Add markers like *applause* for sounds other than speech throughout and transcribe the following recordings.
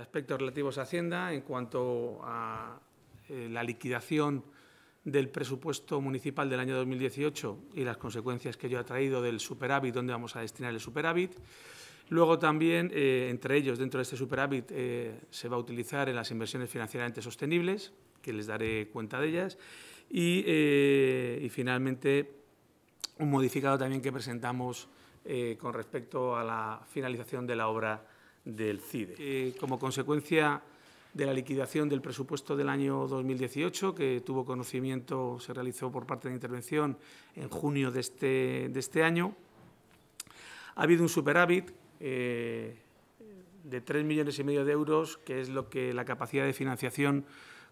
aspectos relativos a Hacienda en cuanto a eh, la liquidación del presupuesto municipal del año 2018 y las consecuencias que ello ha traído del superávit, dónde vamos a destinar el superávit. Luego también, eh, entre ellos, dentro de este superávit, eh, se va a utilizar en las inversiones financieramente sostenibles, que les daré cuenta de ellas. y finalmente, un modificado también que presentamos con respecto a la finalización de la obra del CIDE. Eh, como consecuencia de la liquidación del presupuesto del año 2018, que tuvo conocimiento, se realizó por parte de intervención en junio este, de este, año, ha habido un superávit eh, de 3 millones y medio de euros, que es lo que la capacidad de financiación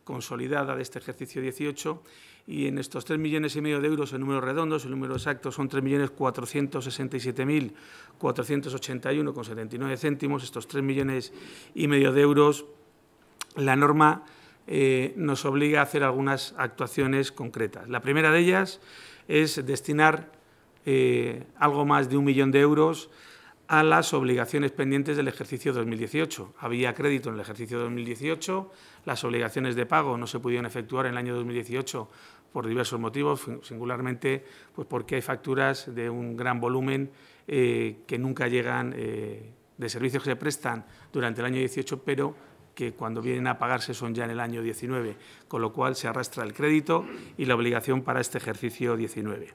consolidada de este ejercicio 18 y en estos 3 millones y medio de euros en números redondos, el número exacto son 3.467.481,79 céntimos, estos 3 millones y medio de euros, la norma eh, nos obliga a hacer algunas actuaciones concretas. La primera de ellas es destinar eh, algo más de un millón de euros a las obligaciones pendientes del ejercicio 2018. Había crédito en el ejercicio 2018, las obligaciones de pago no se pudieron efectuar en el año 2018 por diversos motivos, singularmente pues porque hay facturas de un gran volumen eh, que nunca llegan, eh, de servicios que se prestan durante el año 18, pero que cuando vienen a pagarse son ya en el año 19, con lo cual se arrastra el crédito y la obligación para este ejercicio 19.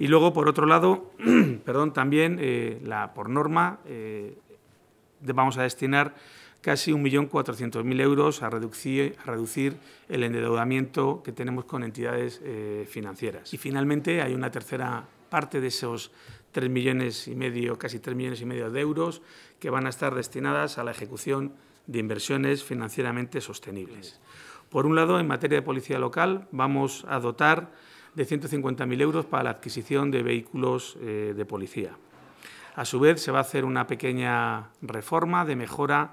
Y luego, por otro lado, *clears throat* perdón, también eh, la, por norma eh, vamos a destinar casi 1.400.000 euros a reducir, a reducir, el endeudamiento que tenemos con entidades eh, financieras. Y finalmente hay una tercera parte de esos 3 casi 3.500.000 millones de euros que van a estar destinadas a la ejecución de inversiones financieramente sostenibles. Por un lado, en materia de policía local, vamos a dotar de 150.000 euros para la adquisición de vehículos eh, de policía. A su vez, se va a hacer una pequeña reforma de mejora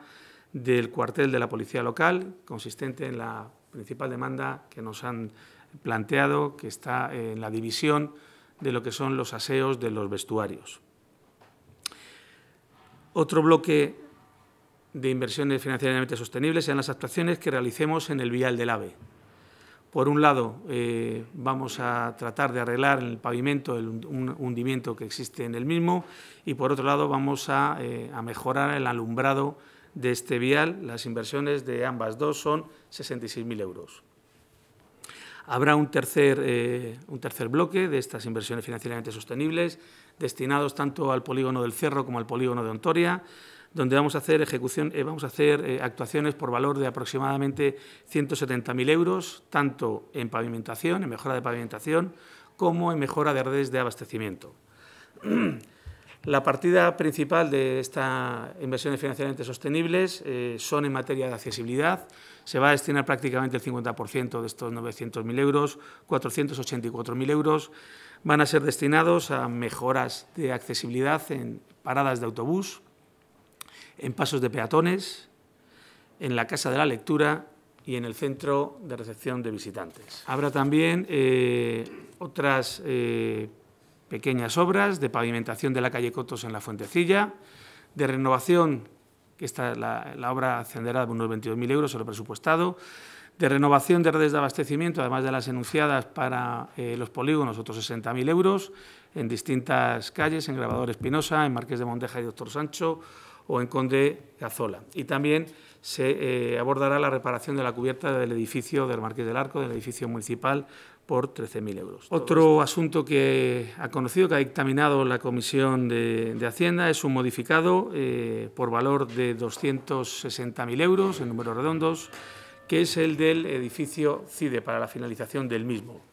del cuartel de la policía local, consistente en la principal demanda que nos han planteado, que está en la división de lo que son los aseos de los vestuarios. Otro bloque de inversiones financieramente sostenibles sean las actuaciones que realicemos en el vial del AVE. Por un lado, eh, vamos a tratar de arreglar el pavimento, el hundimiento que existe en el mismo, y por otro lado, vamos eh, a, mejorar el alumbrado de este vial. Las inversiones de ambas dos son 66.000 euros. Habrá un tercer, eh, un tercer bloque de estas inversiones financieramente sostenibles, destinados tanto al polígono del Cerro como al polígono de Ontoria donde vamos a hacer, ejecución, eh, vamos a hacer eh, actuaciones por valor de aproximadamente 170.000 euros, tanto en pavimentación, en mejora de pavimentación, como en mejora de redes de abastecimiento. *clears throat* La partida principal de estas inversiones financieramente sostenibles eh, son en materia de accesibilidad. Se va a destinar prácticamente el 50% de estos 900.000 euros, 484.000 euros. Van a ser destinados a mejoras de accesibilidad en paradas de autobús, en pasos de peatones, en la Casa de la Lectura y en el Centro de Recepción de Visitantes. Habrá también eh, otras eh, pequeñas obras de pavimentación de la calle Cotos en la Fuentecilla, de renovación, que esta, la, la obra ascenderá de unos 22.000 euros sobre presupuestado, de renovación de redes de abastecimiento, además de las enunciadas para eh, los polígonos, otros 60.000 euros, en distintas calles, en Grabador Espinosa, en Marqués de Mondeja y Doctor Sancho, o en Conde Gazola. Y también se eh, abordará la reparación de la cubierta del edificio del Marqués del Arco, del edificio municipal, por 13.000 euros. Otro asunto que ha conocido, que ha dictaminado la Comisión de, Hacienda, es un modificado eh, por valor de 260.000 euros, en números redondos, que es el del edificio CIDE para la finalización del mismo.